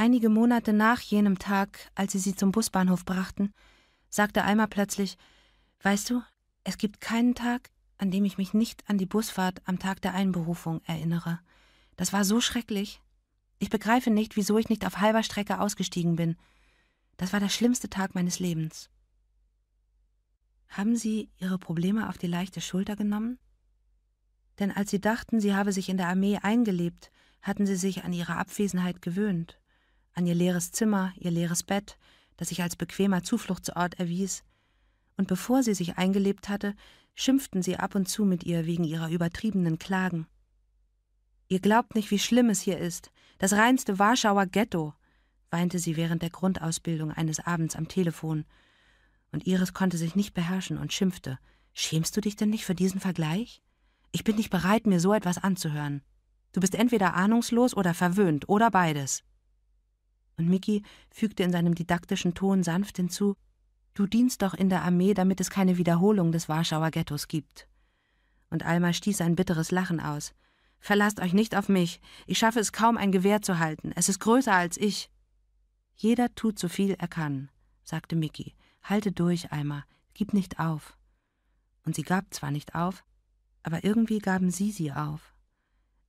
Einige Monate nach jenem Tag, als sie sie zum Busbahnhof brachten, sagte Alma plötzlich: Weißt du, es gibt keinen Tag, an dem ich mich nicht an die Busfahrt am Tag der Einberufung erinnere. Das war so schrecklich. Ich begreife nicht, wieso ich nicht auf halber Strecke ausgestiegen bin. Das war der schlimmste Tag meines Lebens. Haben Sie Ihre Probleme auf die leichte Schulter genommen? Denn als Sie dachten, sie habe sich in der Armee eingelebt, hatten Sie sich an ihre Abwesenheit gewöhnt an ihr leeres Zimmer, ihr leeres Bett, das sich als bequemer Zufluchtsort erwies, und bevor sie sich eingelebt hatte, schimpften sie ab und zu mit ihr wegen ihrer übertriebenen Klagen. Ihr glaubt nicht, wie schlimm es hier ist, das reinste Warschauer Ghetto, weinte sie während der Grundausbildung eines Abends am Telefon, und Iris konnte sich nicht beherrschen und schimpfte. Schämst du dich denn nicht für diesen Vergleich? Ich bin nicht bereit, mir so etwas anzuhören. Du bist entweder ahnungslos oder verwöhnt oder beides. Und Miki fügte in seinem didaktischen Ton sanft hinzu, Du dienst doch in der Armee, damit es keine Wiederholung des Warschauer Ghettos gibt. Und Alma stieß ein bitteres Lachen aus. Verlasst euch nicht auf mich. Ich schaffe es kaum, ein Gewehr zu halten. Es ist größer als ich. Jeder tut so viel er kann, sagte Miki. Halte durch, Alma. Gib nicht auf. Und sie gab zwar nicht auf, aber irgendwie gaben sie sie auf.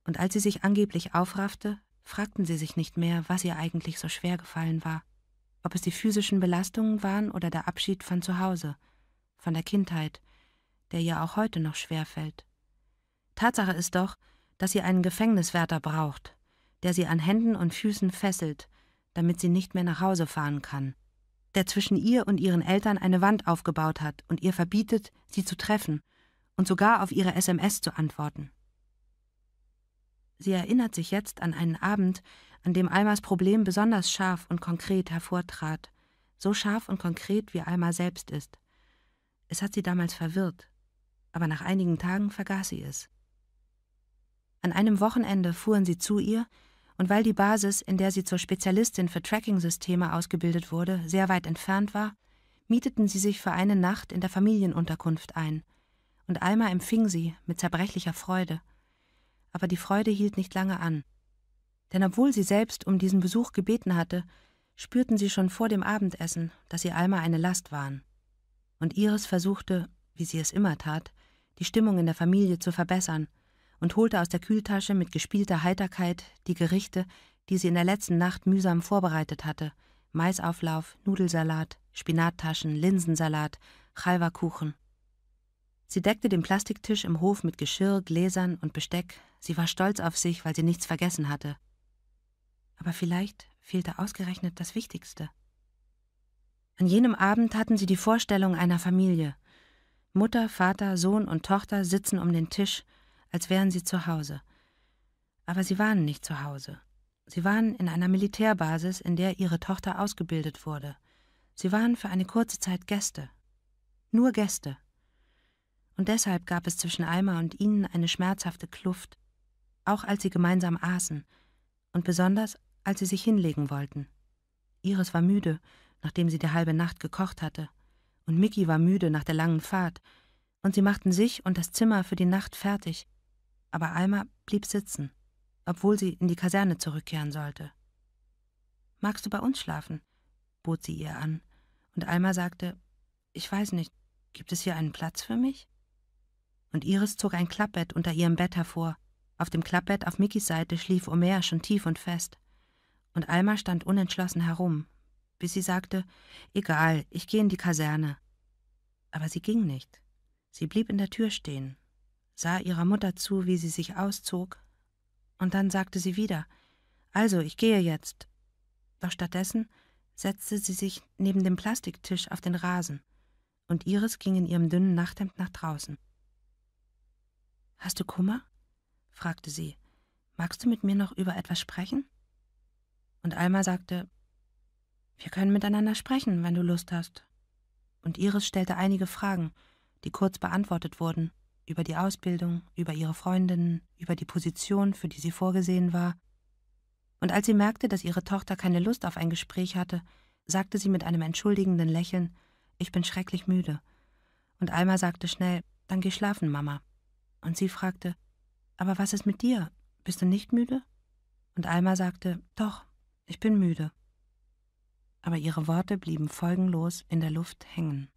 Und als sie sich angeblich aufraffte, fragten sie sich nicht mehr, was ihr eigentlich so schwer gefallen war, ob es die physischen Belastungen waren oder der Abschied von zu Hause, von der Kindheit, der ihr auch heute noch schwer fällt. Tatsache ist doch, dass sie einen Gefängniswärter braucht, der sie an Händen und Füßen fesselt, damit sie nicht mehr nach Hause fahren kann, der zwischen ihr und ihren Eltern eine Wand aufgebaut hat und ihr verbietet, sie zu treffen und sogar auf ihre SMS zu antworten. Sie erinnert sich jetzt an einen Abend, an dem Almas Problem besonders scharf und konkret hervortrat, so scharf und konkret, wie Alma selbst ist. Es hat sie damals verwirrt, aber nach einigen Tagen vergaß sie es. An einem Wochenende fuhren sie zu ihr, und weil die Basis, in der sie zur Spezialistin für Tracking-Systeme ausgebildet wurde, sehr weit entfernt war, mieteten sie sich für eine Nacht in der Familienunterkunft ein, und Alma empfing sie mit zerbrechlicher Freude aber die Freude hielt nicht lange an. Denn obwohl sie selbst um diesen Besuch gebeten hatte, spürten sie schon vor dem Abendessen, dass sie Alma eine Last waren. Und Iris versuchte, wie sie es immer tat, die Stimmung in der Familie zu verbessern und holte aus der Kühltasche mit gespielter Heiterkeit die Gerichte, die sie in der letzten Nacht mühsam vorbereitet hatte: Maisauflauf, Nudelsalat, Spinattaschen, Linsensalat, Chalva-Kuchen. Sie deckte den Plastiktisch im Hof mit Geschirr, Gläsern und Besteck. Sie war stolz auf sich, weil sie nichts vergessen hatte. Aber vielleicht fehlte ausgerechnet das Wichtigste. An jenem Abend hatten sie die Vorstellung einer Familie. Mutter, Vater, Sohn und Tochter sitzen um den Tisch, als wären sie zu Hause. Aber sie waren nicht zu Hause. Sie waren in einer Militärbasis, in der ihre Tochter ausgebildet wurde. Sie waren für eine kurze Zeit Gäste. Nur Gäste und deshalb gab es zwischen Alma und ihnen eine schmerzhafte Kluft, auch als sie gemeinsam aßen und besonders als sie sich hinlegen wollten. Iris war müde, nachdem sie die halbe Nacht gekocht hatte, und Micky war müde nach der langen Fahrt, und sie machten sich und das Zimmer für die Nacht fertig, aber Alma blieb sitzen, obwohl sie in die Kaserne zurückkehren sollte. Magst du bei uns schlafen? bot sie ihr an, und Alma sagte, ich weiß nicht, gibt es hier einen Platz für mich? und Iris zog ein Klappbett unter ihrem Bett hervor. Auf dem Klappbett auf Mickys Seite schlief Omer schon tief und fest. Und Alma stand unentschlossen herum, bis sie sagte, egal, ich gehe in die Kaserne. Aber sie ging nicht. Sie blieb in der Tür stehen, sah ihrer Mutter zu, wie sie sich auszog, und dann sagte sie wieder, also, ich gehe jetzt. Doch stattdessen setzte sie sich neben dem Plastiktisch auf den Rasen, und Iris ging in ihrem dünnen Nachthemd nach draußen. Hast du Kummer? fragte sie. Magst du mit mir noch über etwas sprechen? Und Alma sagte, wir können miteinander sprechen, wenn du Lust hast. Und Iris stellte einige Fragen, die kurz beantwortet wurden, über die Ausbildung, über ihre Freundinnen, über die Position, für die sie vorgesehen war. Und als sie merkte, dass ihre Tochter keine Lust auf ein Gespräch hatte, sagte sie mit einem entschuldigenden Lächeln, ich bin schrecklich müde. Und Alma sagte schnell, dann geh schlafen, Mama. Und sie fragte, aber was ist mit dir? Bist du nicht müde? Und Alma sagte, doch, ich bin müde. Aber ihre Worte blieben folgenlos in der Luft hängen.